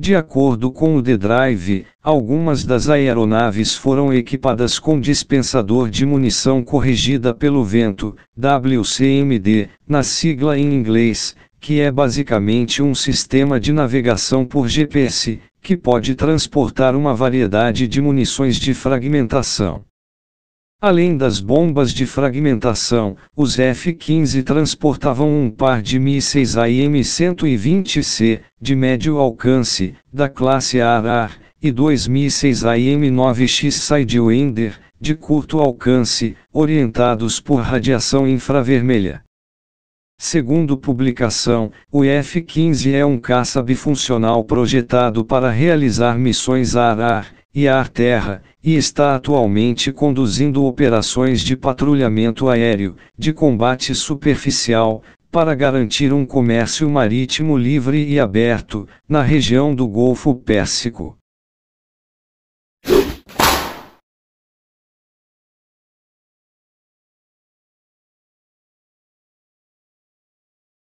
De acordo com o The Drive, algumas das aeronaves foram equipadas com dispensador de munição corrigida pelo vento, WCMD, na sigla em inglês, que é basicamente um sistema de navegação por GPS, que pode transportar uma variedade de munições de fragmentação. Além das bombas de fragmentação, os F-15 transportavam um par de mísseis AIM-120C, de médio alcance, da classe Arar, e dois mísseis AIM-9X Sidewinder, de curto alcance, orientados por radiação infravermelha. Segundo publicação, o F-15 é um caça bifuncional projetado para realizar missões a Arar, e Ar Terra, e está atualmente conduzindo operações de patrulhamento aéreo, de combate superficial, para garantir um comércio marítimo livre e aberto, na região do Golfo Pérsico.